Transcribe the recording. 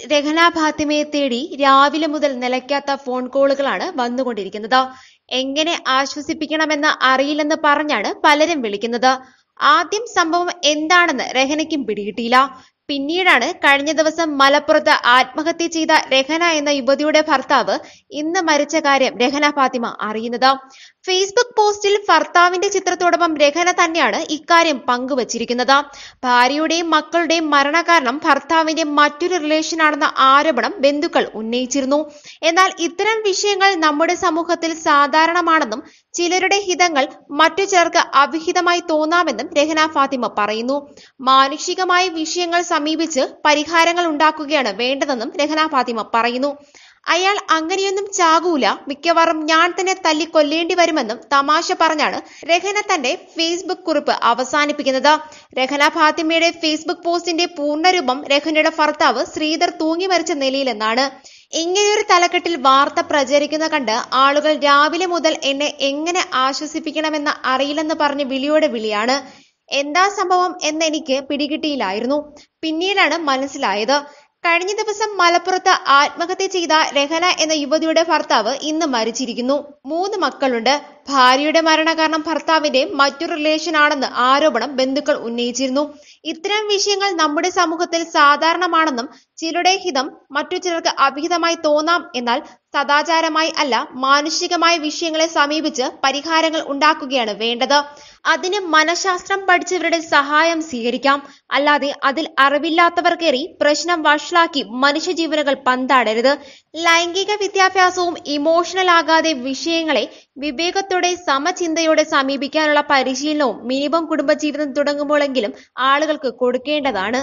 lead Rahana ഫാത്തിമയെ തേടി രാവിലെ മുതൽ നിലയ്ക്കാത്ത ഫോൺ കോളുകളാണ് വന്നുകൊണ്ടിരിക്കുന്നത് എങ്ങനെ ആശ്വസിപ്പിക്കണമെന്ന് അറിയില്ലെന്ന് പറഞ്ഞാണ് പലരും വിളിക്കുന്നത് ആദ്യം സംഭവം എന്താണെന്ന് രഹനയ്ക്കും പിടികിട്ടിയില്ല പിന്നീടാണ് കഴിഞ്ഞ ദിവസം മലപ്പുറത്ത് ആത്മഹത്യ ചെയ്ത രഹന എന്ന യുവതിയുടെ ഭർത്താവ് ഇന്ന് മരിച്ച കാര്യം രഹന ഫാത്തിമ അറിയുന്നത് ഫേസ്ബുക്ക് പോസ്റ്റിൽ ഭർത്താവിന്റെ ചിത്രത്തോടൊപ്പം രഹന തന്നെയാണ് ഇക്കാര്യം പങ്കുവച്ചിരിക്കുന്നത് ഭാര്യയുടെയും മക്കളുടെയും മരണകാരണം ഭർത്താവിന്റെ മറ്റൊരു റിലേഷനാണെന്ന ആരോപണം ബന്ധുക്കൾ ഉന്നയിച്ചിരുന്നു എന്നാൽ ഇത്തരം വിഷയങ്ങൾ നമ്മുടെ സമൂഹത്തിൽ സാധാരണമാണെന്നും ചിലരുടെ ഹിതങ്ങൾ മറ്റു ചിലർക്ക് അവിഹിതമായി തോന്നാമെന്നും രഹന ഫാത്തിമ പറയുന്നു മാനുഷികമായ വിഷയങ്ങൾ സമീപിച്ച് പരിഹാരങ്ങൾ ഉണ്ടാക്കുകയാണ് വേണ്ടതെന്നും രഹന ഫാത്തിമ പറയുന്നു അയാൾ അങ്ങനെയൊന്നും ചാകൂല മിക്കവാറും ഞാൻ തന്നെ തല്ലി കൊല്ലേണ്ടി വരുമെന്നും തമാശ പറഞ്ഞാണ് രഹന തന്റെ ഫേസ്ബുക്ക് കുറിപ്പ് അവസാനിപ്പിക്കുന്നത് രഹന ഫാത്തിമയുടെ ഫേസ്ബുക്ക് പോസ്റ്റിന്റെ പൂർണ്ണരൂപം രഹനയുടെ ഭർത്താവ് ശ്രീധർ തൂങ്ങി മരിച്ച നിലയിലെന്നാണ് ഇങ്ങനെയൊരു തലക്കെട്ടിൽ വാർത്ത പ്രചരിക്കുന്ന കണ്ട് ആളുകൾ രാവിലെ മുതൽ എന്നെ എങ്ങനെ ആശ്വസിപ്പിക്കണമെന്ന് അറിയില്ലെന്ന് പറഞ്ഞ് വിളിയോടെ വിളിയാണ് എന്താ സംഭവം എന്നെനിക്ക് പിടികിട്ടിയില്ലായിരുന്നു പിന്നീടാണ് മനസ്സിലായത് കഴിഞ്ഞ ദിവസം മലപ്പുറത്ത് ആത്മഹത്യ ചെയ്ത രഹന എന്ന യുവതിയുടെ ഭർത്താവ് ഇന്ന് മരിച്ചിരിക്കുന്നു മൂന്ന് മക്കളുണ്ട് ഭാര്യയുടെ കാരണം ഭർത്താവിന്റെ മറ്റു ആണെന്ന് ആരോപണം ബന്ധുക്കൾ ഉന്നയിച്ചിരുന്നു ഇത്തരം വിഷയങ്ങൾ നമ്മുടെ സമൂഹത്തിൽ സാധാരണമാണെന്നും ചിലരുടെ ഹിതം മറ്റു ചിലർക്ക് അഭിഹിതമായി തോന്നാം എന്നാൽ സദാചാരമായി അല്ല മാനുഷികമായ വിഷയങ്ങളെ സമീപിച്ച് പരിഹാരങ്ങൾ ഉണ്ടാക്കുകയാണ് വേണ്ടത് അതിന് മനഃശാസ്ത്രം പഠിച്ചവരുടെ സഹായം സ്വീകരിക്കാം അല്ലാതെ അതിൽ അറിവില്ലാത്തവർക്കേറി പ്രശ്നം വഷളാക്കി മനുഷ്യജീവനുകൾ പന്താടരുത് ലൈംഗിക വിദ്യാഭ്യാസവും ഇമോഷണൽ ആകാതെ വിഷയങ്ങളെ വിവേകത്തോടെ കുട്ടികളോടെ സമചിന്തയോടെ സമീപിക്കാനുള്ള പരിശീലനവും മിനിമം കുടുംബജീവിതം തുടങ്ങുമ്പോഴെങ്കിലും ആളുകൾക്ക് കൊടുക്കേണ്ടതാണ്